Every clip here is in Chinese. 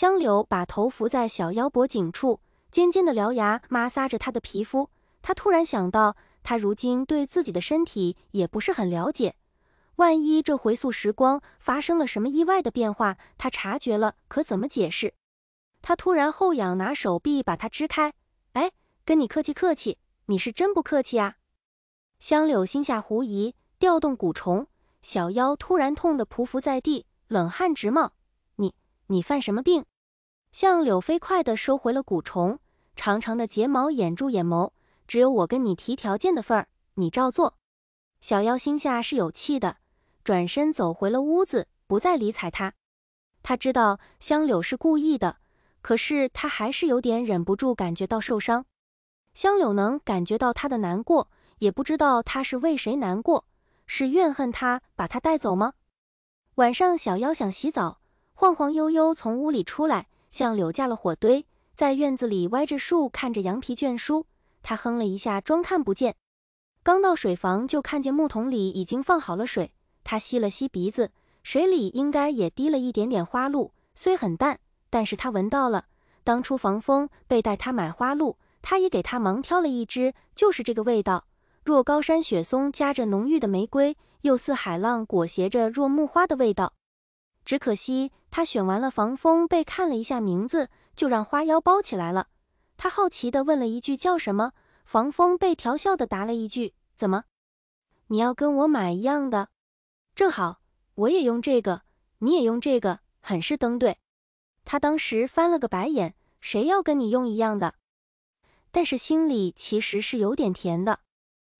香柳把头伏在小妖脖颈处，尖尖的獠牙摩挲着他的皮肤。他突然想到，他如今对自己的身体也不是很了解，万一这回溯时光发生了什么意外的变化，他察觉了，可怎么解释？他突然后仰，拿手臂把他支开。哎，跟你客气客气，你是真不客气啊！香柳心下狐疑，调动蛊虫，小妖突然痛得匍匐在地，冷汗直冒。你，你犯什么病？向柳飞快地收回了蛊虫，长长的睫毛掩住眼眸，只有我跟你提条件的份儿，你照做。小妖心下是有气的，转身走回了屋子，不再理睬他。他知道香柳是故意的，可是他还是有点忍不住感觉到受伤。香柳能感觉到他的难过，也不知道他是为谁难过，是怨恨他把他带走吗？晚上，小妖想洗澡，晃晃悠悠从屋里出来。像柳架了火堆，在院子里歪着树看着羊皮卷书。他哼了一下，装看不见。刚到水房，就看见木桶里已经放好了水。他吸了吸鼻子，水里应该也滴了一点点花露，虽很淡，但是他闻到了。当初防风被带他买花露，他也给他忙挑了一支，就是这个味道。若高山雪松夹着浓郁的玫瑰，又似海浪裹挟着若木花的味道。只可惜他选完了防风被，看了一下名字，就让花妖包起来了。他好奇的问了一句：“叫什么？”防风被调笑的答了一句：“怎么，你要跟我买一样的？正好我也用这个，你也用这个，很是登对。”他当时翻了个白眼：“谁要跟你用一样的？”但是心里其实是有点甜的。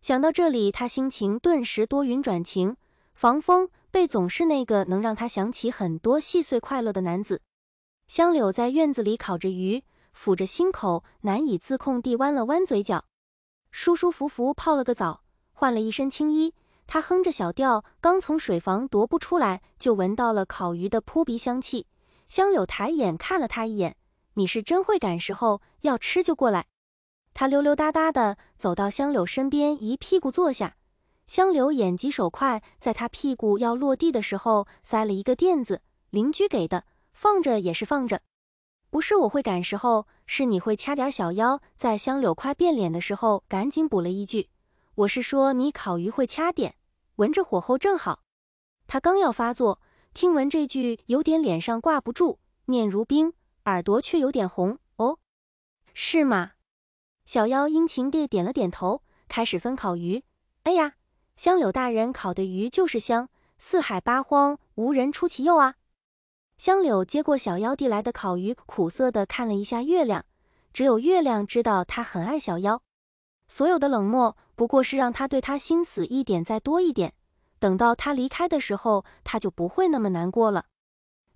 想到这里，他心情顿时多云转晴。防风。背总是那个能让他想起很多细碎快乐的男子。香柳在院子里烤着鱼，抚着心口，难以自控地弯了弯嘴角。舒舒服服泡了个澡，换了一身青衣，他哼着小调，刚从水房踱步出来，就闻到了烤鱼的扑鼻香气。香柳抬眼看了他一眼：“你是真会赶时候，要吃就过来。”他溜溜达达地走到香柳身边，一屁股坐下。香柳眼疾手快，在他屁股要落地的时候塞了一个垫子，邻居给的，放着也是放着。不是我会赶时候，是你会掐点小妖，在香柳快变脸的时候，赶紧补了一句：“我是说你烤鱼会掐点，闻着火候正好。”他刚要发作，听闻这句有点脸上挂不住，面如冰，耳朵却有点红。哦，是吗？小妖殷勤地点了点头，开始分烤鱼。哎呀！香柳大人烤的鱼就是香，四海八荒无人出其右啊！香柳接过小妖递来的烤鱼，苦涩地看了一下月亮，只有月亮知道他很爱小妖。所有的冷漠不过是让他对他心思一点再多一点，等到他离开的时候，他就不会那么难过了。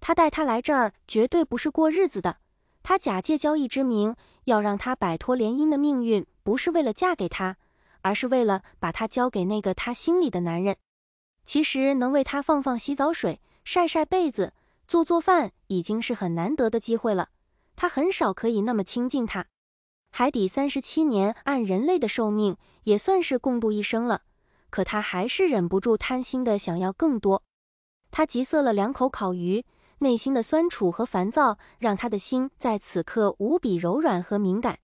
他带他来这儿绝对不是过日子的，他假借交易之名要让他摆脱联姻的命运，不是为了嫁给他。而是为了把他交给那个他心里的男人。其实能为他放放洗澡水、晒晒被子、做做饭，已经是很难得的机会了。他很少可以那么亲近他。海底三十七年，按人类的寿命，也算是共度一生了。可他还是忍不住贪心的想要更多。他急塞了两口烤鱼，内心的酸楚和烦躁，让他的心在此刻无比柔软和敏感。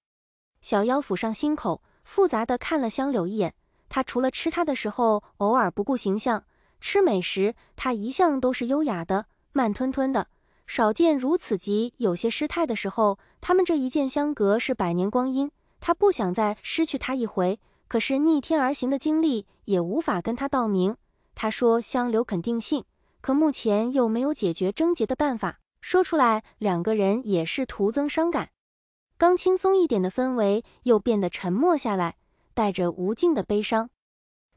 小腰抚上心口。复杂的看了香柳一眼，他除了吃他的时候偶尔不顾形象吃美食，他一向都是优雅的、慢吞吞的，少见如此急、有些失态的时候。他们这一见相隔是百年光阴，他不想再失去他一回，可是逆天而行的经历也无法跟他道明。他说香柳肯定信，可目前又没有解决症结的办法，说出来两个人也是徒增伤感。刚轻松一点的氛围又变得沉默下来，带着无尽的悲伤。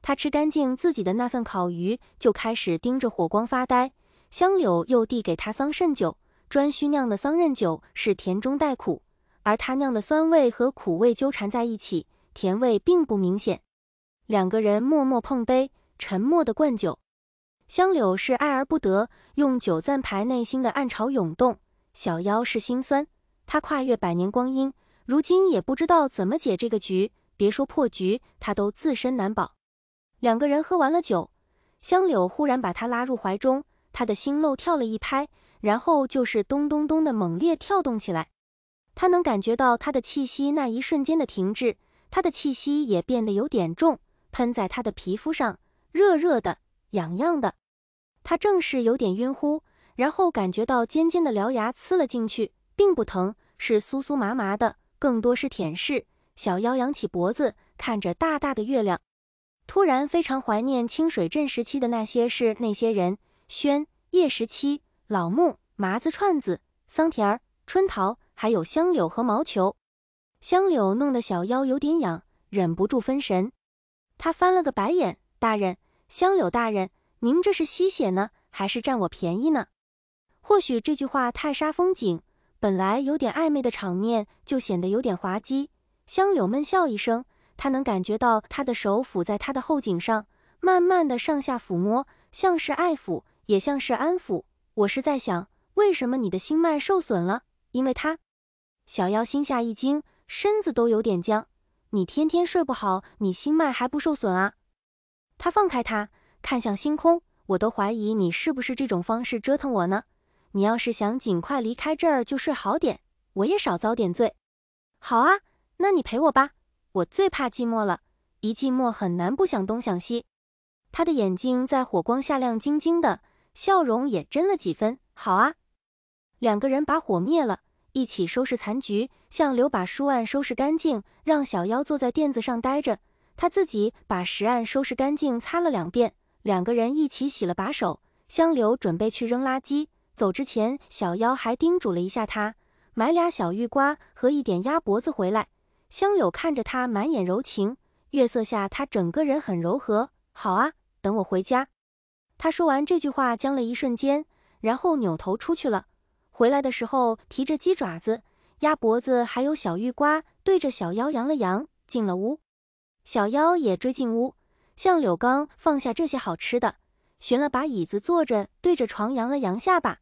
他吃干净自己的那份烤鱼，就开始盯着火光发呆。香柳又递给他桑葚酒，专需酿的桑葚酒是甜中带苦，而他酿的酸味和苦味纠缠在一起，甜味并不明显。两个人默默碰杯，沉默的灌酒。香柳是爱而不得，用酒暂排内心的暗潮涌动。小妖是心酸。他跨越百年光阴，如今也不知道怎么解这个局。别说破局，他都自身难保。两个人喝完了酒，香柳忽然把他拉入怀中，他的心漏跳了一拍，然后就是咚咚咚的猛烈跳动起来。他能感觉到他的气息那一瞬间的停滞，他的气息也变得有点重，喷在他的皮肤上，热热的，痒痒的。他正是有点晕乎，然后感觉到尖尖的獠牙刺了进去。并不疼，是酥酥麻麻的，更多是舔舐。小妖扬起脖子，看着大大的月亮，突然非常怀念清水镇时期的那些事、那些人：轩、叶时期，老木、麻子串子、桑田儿、春桃，还有香柳和毛球。香柳弄得小妖有点痒，忍不住分神。他翻了个白眼：“大人，香柳大人，您这是吸血呢，还是占我便宜呢？”或许这句话太煞风景。本来有点暧昧的场面，就显得有点滑稽。香柳闷笑一声，他能感觉到他的手抚在他的后颈上，慢慢的上下抚摸，像是爱抚，也像是安抚。我是在想，为什么你的心脉受损了？因为他，小妖心下一惊，身子都有点僵。你天天睡不好，你心脉还不受损啊？他放开他，看向星空，我都怀疑你是不是这种方式折腾我呢？你要是想尽快离开这儿，就睡好点，我也少遭点罪。好啊，那你陪我吧，我最怕寂寞了，一寂寞很难不想东想西。他的眼睛在火光下亮晶晶的，笑容也真了几分。好啊，两个人把火灭了，一起收拾残局。向流把书案收拾干净，让小妖坐在垫子上待着，他自己把石案收拾干净，擦了两遍。两个人一起洗了把手，香流准备去扔垃圾。走之前，小妖还叮嘱了一下他，买俩小玉瓜和一点鸭脖子回来。香柳看着他，满眼柔情。月色下，他整个人很柔和。好啊，等我回家。他说完这句话，僵了一瞬间，然后扭头出去了。回来的时候，提着鸡爪子、鸭脖子还有小玉瓜，对着小妖扬了扬，进了屋。小妖也追进屋，向柳刚放下这些好吃的，寻了把椅子坐着，对着床扬了扬下巴。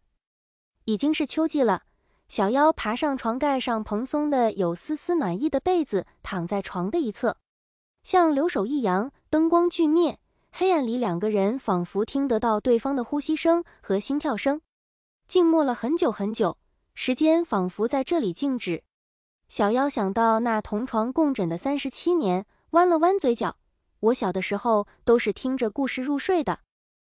已经是秋季了，小妖爬上床，盖上蓬松的、有丝丝暖意的被子，躺在床的一侧。向留守一阳。灯光俱灭，黑暗里两个人仿佛听得到对方的呼吸声和心跳声。静默了很久很久，时间仿佛在这里静止。小妖想到那同床共枕的三十七年，弯了弯嘴角。我小的时候都是听着故事入睡的，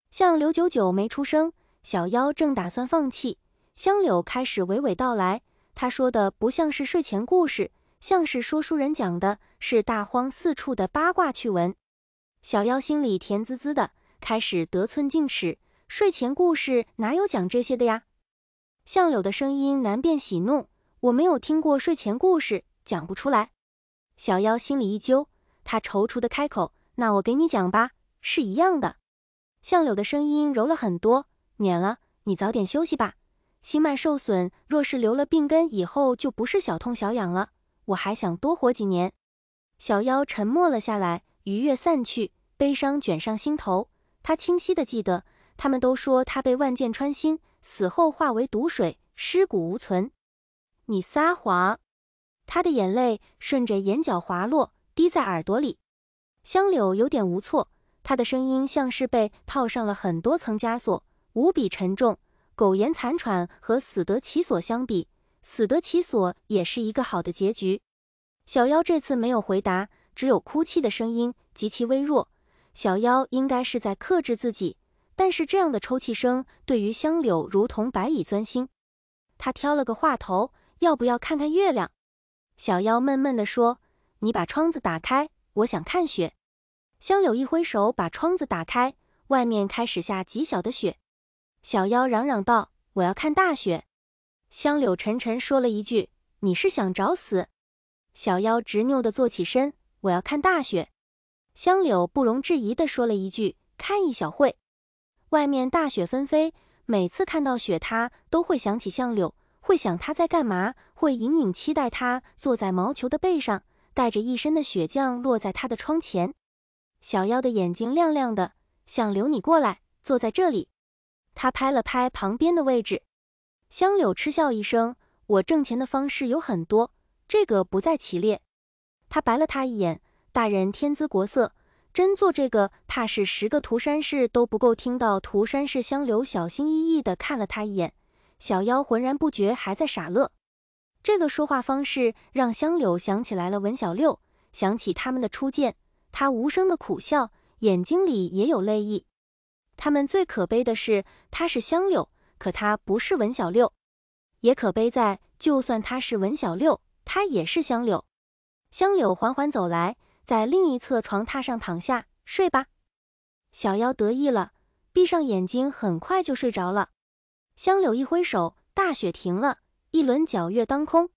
像刘九九没出声，小妖正打算放弃。香柳开始娓娓道来，他说的不像是睡前故事，像是说书人讲的，是大荒四处的八卦趣闻。小妖心里甜滋滋的，开始得寸进尺。睡前故事哪有讲这些的呀？相柳的声音难辨喜怒，我没有听过睡前故事，讲不出来。小妖心里一揪，他踌躇的开口：“那我给你讲吧，是一样的。”相柳的声音柔了很多，免了，你早点休息吧。心脉受损，若是留了病根，以后就不是小痛小痒了。我还想多活几年。小妖沉默了下来，愉悦散去，悲伤卷上心头。他清晰的记得，他们都说他被万箭穿心，死后化为毒水，尸骨无存。你撒谎！他的眼泪顺着眼角滑落，滴在耳朵里。香柳有点无措，他的声音像是被套上了很多层枷锁，无比沉重。苟延残喘和死得其所相比，死得其所也是一个好的结局。小妖这次没有回答，只有哭泣的声音，极其微弱。小妖应该是在克制自己，但是这样的抽泣声对于香柳如同白蚁钻心。他挑了个话头：“要不要看看月亮？”小妖闷闷地说：“你把窗子打开，我想看雪。”香柳一挥手把窗子打开，外面开始下极小的雪。小妖嚷嚷道：“我要看大雪。”香柳沉沉说了一句：“你是想找死？”小妖执拗地坐起身：“我要看大雪。”香柳不容置疑地说了一句：“看一小会。”外面大雪纷飞，每次看到雪，他都会想起香柳，会想他在干嘛，会隐隐期待他坐在毛球的背上，带着一身的雪浆落在他的窗前。小妖的眼睛亮亮的，想留你过来坐在这里。他拍了拍旁边的位置，香柳嗤笑一声：“我挣钱的方式有很多，这个不在其列。”他白了他一眼：“大人天姿国色，真做这个，怕是十个涂山氏都不够。”听到涂山氏香柳小心翼翼的看了他一眼，小妖浑然不觉，还在傻乐。这个说话方式让香柳想起来了文小六，想起他们的初见，他无声的苦笑，眼睛里也有泪意。他们最可悲的是，他是香柳，可他不是文小六。也可悲在，就算他是文小六，他也是香柳。香柳缓缓走来，在另一侧床榻上躺下，睡吧。小妖得意了，闭上眼睛，很快就睡着了。香柳一挥手，大雪停了，一轮皎月当空。